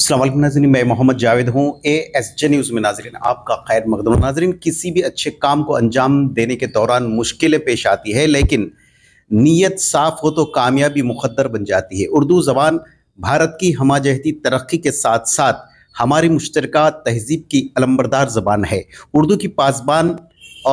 अल्लाम नाजरीन मैं मोहम्मद जावेद हूँ ए एस जे न्यूज़ में नाजरन आपका खैर मकदम नाजरन किसी भी अच्छे काम को अंजाम देने के दौरान मुश्किलें पेश आती है लेकिन नीयत साफ़ हो तो कामयाबी मुखदर बन जाती है उर्दू ज़बान भारत की हमाजहती तरक्की के साथ साथ हमारी मुश्तरक तहजीब की अलम्बरदार ज़बान है उर्दू की पासबान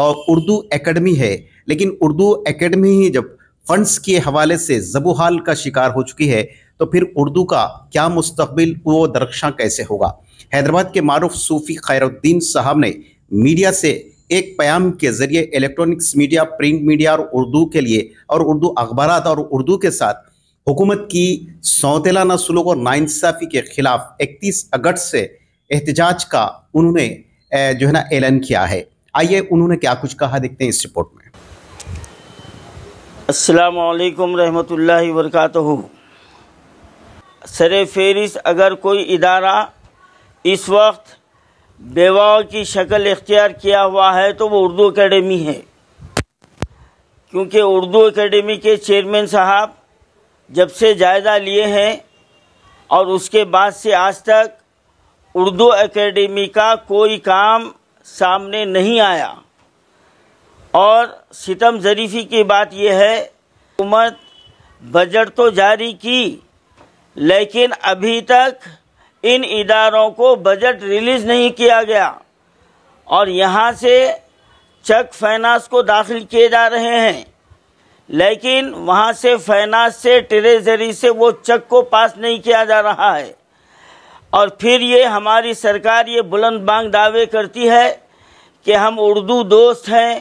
और उर्दू एकेडमी है लेकिन उर्दू एकेडमी ही जब फंड्स के हवाले से जबूहाल का शिकार हो चुकी है तो फिर उर्दू का क्या मुस्तबिल वो दरक्षा कैसे होगा हैदराबाद के मारूफ सूफी खैरुद्दीन साहब ने मीडिया से एक प्याम के जरिए इलेक्ट्रॉनिक्स मीडिया प्रिंट मीडिया और उर्दू के लिए और उर्दू अखबार और उर्दू के साथ हुकूमत की सौतेलाना सलूक और नाइंसाफ़ी के खिलाफ 31 अगस्त से एहतजाज का उन्होंने जो है ना ऐलान किया है आइए उन्होंने क्या कुछ कहा देखते हैं इस रिपोर्ट में असलकम रहमतुल्ला वरक़ात सर फेरिस अगर कोई इदारा इस वक्त बेवा की शक्ल इख्तियार किया हुआ है तो वो उर्दू अकेडमी है क्योंकि उर्दू अकेडमी के चेयरमैन साहब जब से जायज़ा लिए हैं और उसके बाद से आज तक उर्दू अकेडमी का कोई काम सामने नहीं आया और सितम जरीफी की बात यह है हुकूमत बजट तो जारी की लेकिन अभी तक इन इदारों को बजट रिलीज़ नहीं किया गया और यहाँ से चक फाइनेंस को दाखिल किए जा रहे हैं लेकिन वहाँ से फाइनेंस से ट्रेजरी से वो चक को पास नहीं किया जा रहा है और फिर ये हमारी सरकार ये बुलंद बांग दावे करती है कि हम उर्दू दोस्त हैं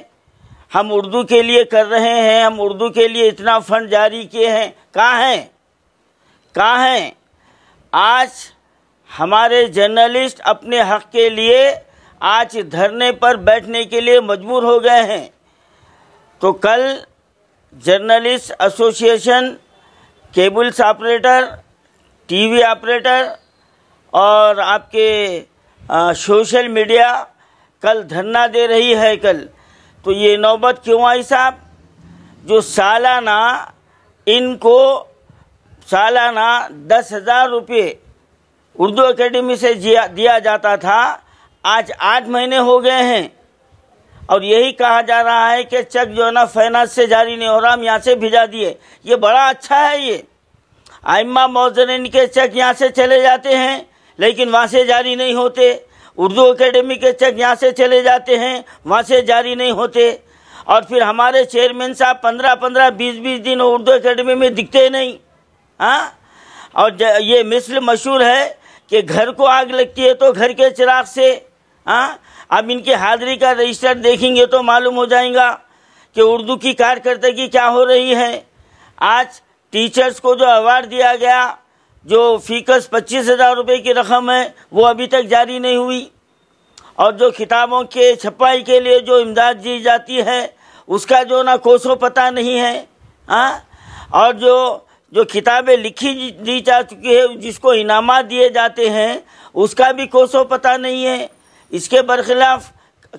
हम उर्दू के लिए कर रहे हैं हम उर्दू के लिए इतना फंड जारी किए हैं कहाँ हैं कहाँ हैं आज हमारे जर्नलिस्ट अपने हक के लिए आज धरने पर बैठने के लिए मजबूर हो गए हैं तो कल journalist association cables operator TV operator और आपके सोशल मीडिया कल धरना दे रही है कल तो ये नौबत क्यों आई साहब जो सालाना इनको सालाना दस हजार रुपये उर्दू अकेडमी से दिया जाता था आज आठ महीने हो गए हैं और यही कहा जा रहा है कि चेक जो है ना फैनाज से जारी नहीं हो रहा हम यहाँ से भिजा दिए ये बड़ा अच्छा है ये आइम्मा मोजरिन के चेक यहाँ से चले जाते हैं लेकिन वहाँ से जारी नहीं होते उर्दू अकेडमी के चेक यहाँ से चले जाते हैं वहाँ से जारी नहीं होते और फिर हमारे चेयरमैन साहब पंद्रह पंद्रह बीस बीस दिन उर्दू अकेडमी में दिखते नहीं हाँ और ये मिसल मशहूर है कि घर को आग लगती है तो घर के चिराग से हाँ अब इनकी हाजिरी का रजिस्टर देखेंगे तो मालूम हो जाएगा कि उर्दू की कार्यकर्ता की क्या हो रही है आज टीचर्स को जो अवार्ड दिया गया जो फीकस पच्चीस हज़ार रुपये की रकम है वो अभी तक जारी नहीं हुई और जो किताबों के छपाई के लिए जो इमदाद दी जाती है उसका जो ना कोसों पता नहीं है हाँ और जो जो किताबें लिखी दी जा चुकी है जिसको इनाम दिए जाते हैं उसका भी कोसों पता नहीं है इसके बरखिलाफ़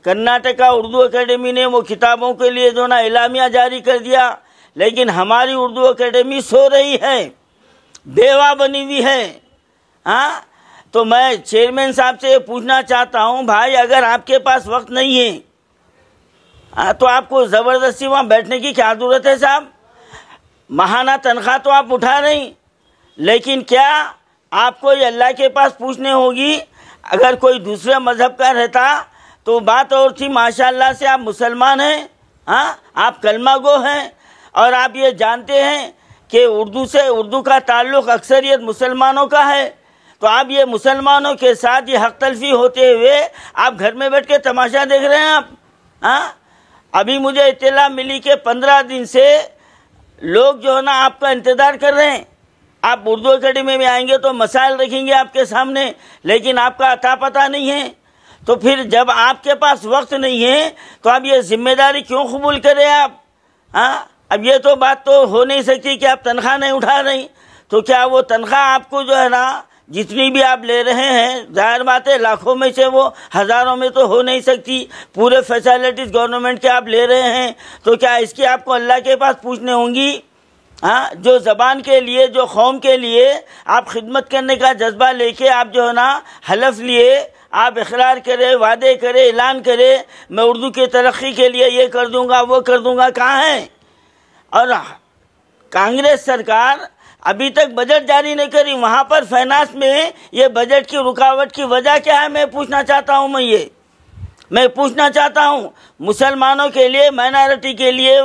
कर्नाटका उर्दू अकेडमी ने वो किताबों के लिए जो ना इलामिया जारी कर दिया लेकिन हमारी उर्दू अकेडमी सो रही है बेवा बनी हुई है हाँ तो मैं चेयरमैन साहब से पूछना चाहता हूँ भाई अगर आपके पास वक्त नहीं है आ, हाँ, तो आपको ज़बरदस्ती वहाँ बैठने की क्या ज़रूरत है साहब महाना तनख्वाह तो आप उठा नहीं लेकिन क्या आपको ये अल्लाह के पास पूछने होगी अगर कोई दूसरे मज़हब का रहता तो बात और थी माशाल्लाह से आप मुसलमान हैं हाँ आप कलमा गो हैं और आप ये जानते हैं कि उर्दू से उर्दू का ताल्लुक़ अक्सरियत मुसलमानों का है तो आप ये मुसलमानों के साथ ये हक तलफी होते हुए आप घर में बैठ के तमाशा देख रहे हैं आप हाँ अभी मुझे इतला मिली कि पंद्रह दिन से लोग जो है ना आपका इंतज़ार कर रहे हैं आप उर्दू अकेडमी में आएंगे तो मसाइल रखेंगे आपके सामने लेकिन आपका अता पता नहीं है तो फिर जब आपके पास वक्त नहीं है तो आप ये जिम्मेदारी क्यों कबूल करें आप हाँ अब ये तो बात तो हो नहीं सकती कि आप तनख्वाह नहीं उठा रही तो क्या वो तनख्वाह आपको जो है ना जितनी भी आप ले रहे हैं जाहिर बात है लाखों में से वो हज़ारों में तो हो नहीं सकती पूरे फैसिलिटीज़ गवर्नमेंट के आप ले रहे हैं तो क्या इसकी आपको अल्लाह के पास पूछने होंगी हाँ जो ज़बान के लिए जो कौम के लिए आप खिदमत करने का जज्बा लेके आप जो है ना हलफ लिए आप इकरार करें वादे करें ऐलान करें मैं उर्दू की तरक्की के लिए ये कर दूँगा वो कर दूँगा कहाँ हैं और कांग्रेस सरकार अभी तक बजट जारी नहीं करी वहाँ पर फाइनेंस में ये बजट की रुकावट की वजह क्या है मैं पूछना चाहता हूँ मैं ये मैं पूछना चाहता हूँ मुसलमानों के लिए माइनॉरिटी के लिए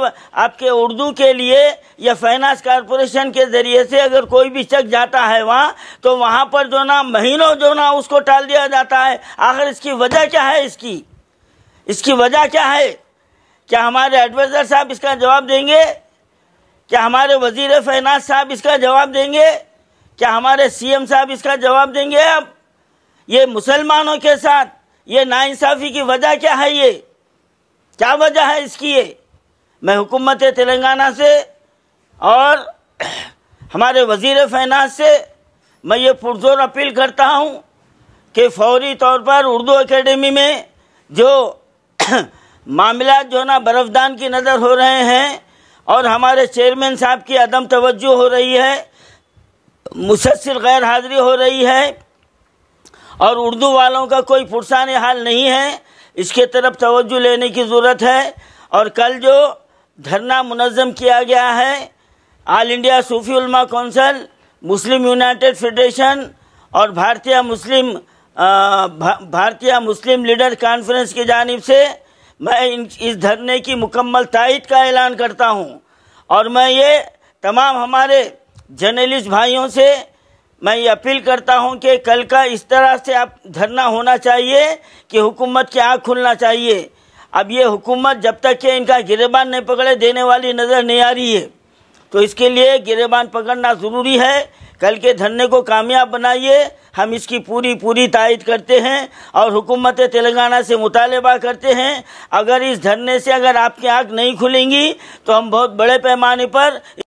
आपके उर्दू के लिए या फाइनेंस कॉरपोरेशन के ज़रिए से अगर कोई भी चक जाता है वहाँ तो वहाँ पर जो ना महीनों जो ना उसको टाल दिया जाता है आखिर इसकी वजह क्या है इसकी इसकी वजह क्या है क्या हमारे एडवाइज़र साहब इसका जवाब देंगे क्या हमारे वजीर फैनाज साहब इसका जवाब देंगे क्या हमारे सीएम साहब इसका जवाब देंगे अब ये मुसलमानों के साथ ये नाइंसाफ़ी की वजह क्या है ये क्या वजह है इसकी ये मैं हुकूमत तेलंगाना से और हमारे वजीर फैनाज से मैं ये पुरजोर अपील करता हूँ कि फौरी तौर पर उर्दू एकेडमी में जो मामला जो ना बर्फ़दान की नज़र हो रहे हैं और हमारे चेयरमैन साहब की अदम तवज्जो हो रही है मुसलसिल गैर हाजिरी हो रही है और उर्दू वालों का कोई पुरसान हाल नहीं है इसके तरफ तवज्जो लेने की ज़रूरत है और कल जो धरना मुनज़म किया गया है आल इंडिया सूफी उलमा कौंसल मुस्लिम यूनाइटेड फेडरेशन और भारतीय मुस्लिम भारतीय मुस्लिम लीडर कॉन्फ्रेंस की जानब से मैं इन इस धरने की मुकम्मल तायद का ऐलान करता हूँ और मैं ये तमाम हमारे जर्नलिस्ट भाइयों से मैं ये अपील करता हूँ कि कल का इस तरह से आप धरना होना चाहिए कि हुकूमत की आँख खुलना चाहिए अब ये हुकूमत जब तक कि इनका गिरेबान नहीं पकड़े देने वाली नज़र नहीं आ रही है तो इसके लिए गिरेबान पकड़ना ज़रूरी है कल के धरने को कामयाब बनाइए हम इसकी पूरी पूरी तायद करते हैं और हुकूमत तेलंगाना से मुतालबा करते हैं अगर इस धरने से अगर आपकी आँख नहीं खुलेंगी तो हम बहुत बड़े पैमाने पर